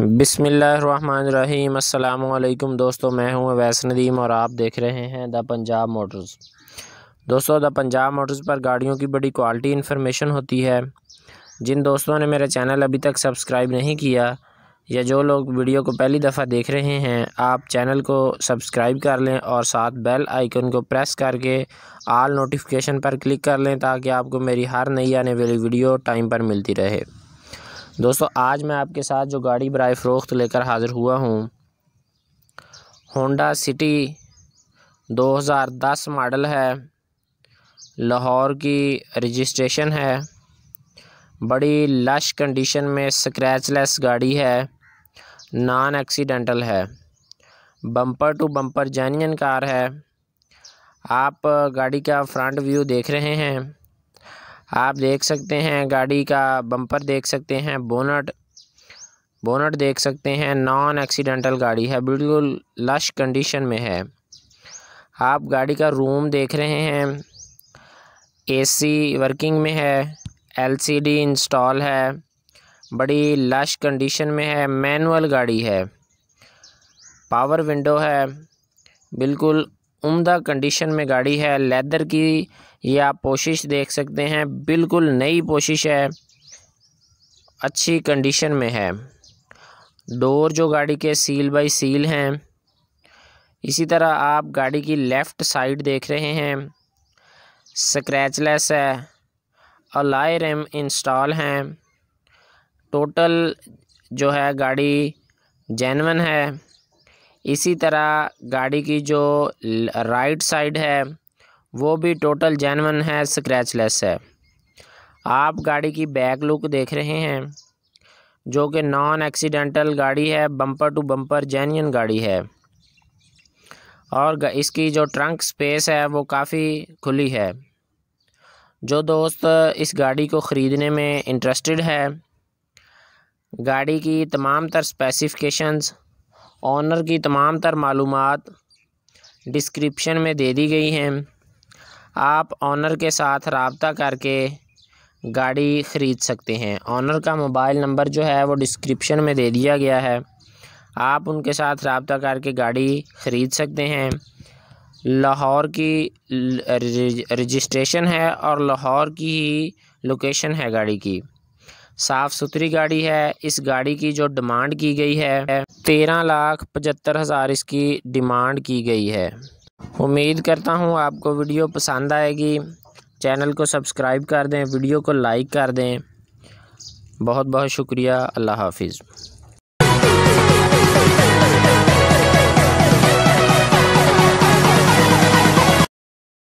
बिसमीम अल्लाम दोस्तों मैं हूं अवैस नदीम और आप देख रहे हैं द पंजाब मोटर्स दोस्तों द पंजाब मोटर्स पर गाड़ियों की बड़ी क्वालिटी इन्फॉर्मेशन होती है जिन दोस्तों ने मेरा चैनल अभी तक सब्सक्राइब नहीं किया या जो लोग वीडियो को पहली दफ़ा देख रहे हैं आप चैनल को सब्सक्राइब कर लें और साथ बेल आइकन को प्रेस करके आल नोटिफिकेशन पर क्लिक कर लें ताकि आपको मेरी हर नई आने वाली वीडियो टाइम पर मिलती रहे दोस्तों आज मैं आपके साथ जो गाड़ी बरए फ़रोख्त लेकर हाज़िर हुआ हूँ होंडा सिटी 2010 मॉडल है लाहौर की रजिस्ट्रेशन है बड़ी लश कंडीशन में स्क्रैचलेस गाड़ी है नॉन एक्सीडेंटल है bumper to bumper genuine car है आप गाड़ी का फ्रंट व्यू देख रहे हैं आप देख सकते हैं गाड़ी का बम्पर देख सकते हैं बोनट बोनट देख सकते हैं नॉन एक्सीडेंटल गाड़ी है बिल्कुल लश कंडीशन में है आप गाड़ी का रूम देख रहे हैं एसी वर्किंग में है एलसीडी इंस्टॉल है बड़ी लश कंडीशन में है मैनुअल गाड़ी है पावर विंडो है बिल्कुल उम्दा कंडीशन में गाड़ी है लेदर की ये आप पोशिश देख सकते हैं बिल्कुल नई पोशिश है अच्छी कंडीशन में है डोर जो गाड़ी के सील बाई सील हैं इसी तरह आप गाड़ी की लेफ़्ट साइड देख रहे हैं स्क्रैचलेस है अलाय रेम इंस्टॉल हैं टोटल जो है गाड़ी जेनवन है इसी तरह गाड़ी की जो राइट साइड है वो भी टोटल जैनवन है स्क्रैच लेस है आप गाड़ी की बैक लुक देख रहे हैं जो कि नॉन एक्सीडेंटल गाड़ी है बम्पर टू बम्पर जेन्यन गाड़ी है और इसकी जो ट्रंक स्पेस है वो काफ़ी खुली है जो दोस्त इस गाड़ी को ख़रीदने में इंटरेस्टेड है गाड़ी की तमाम तर स्पेसिफ़िकेशंस ऑनर की तमाम तर मालूम डिस्क्रिप्शन में दे दी गई हैं आप ऑनर के साथ रबता करके गाड़ी ख़रीद सकते हैं ऑनर का मोबाइल नंबर जो है वो डिस्क्रिप्शन में दे दिया गया है आप उनके साथ रबता करके गाड़ी ख़रीद सकते हैं लाहौर की रजिस्ट्रेशन है और लाहौर की ही लोकेशन है गाड़ी की साफ सुथरी गाड़ी है इस गाड़ी की जो डिमांड की गई है तेरह लाख पचहत्तर हज़ार इसकी डिमांड की गई है उम्मीद करता हूँ आपको वीडियो पसंद आएगी चैनल को सब्सक्राइब कर दें वीडियो को लाइक कर दें बहुत बहुत शुक्रिया अल्लाह हाफिज़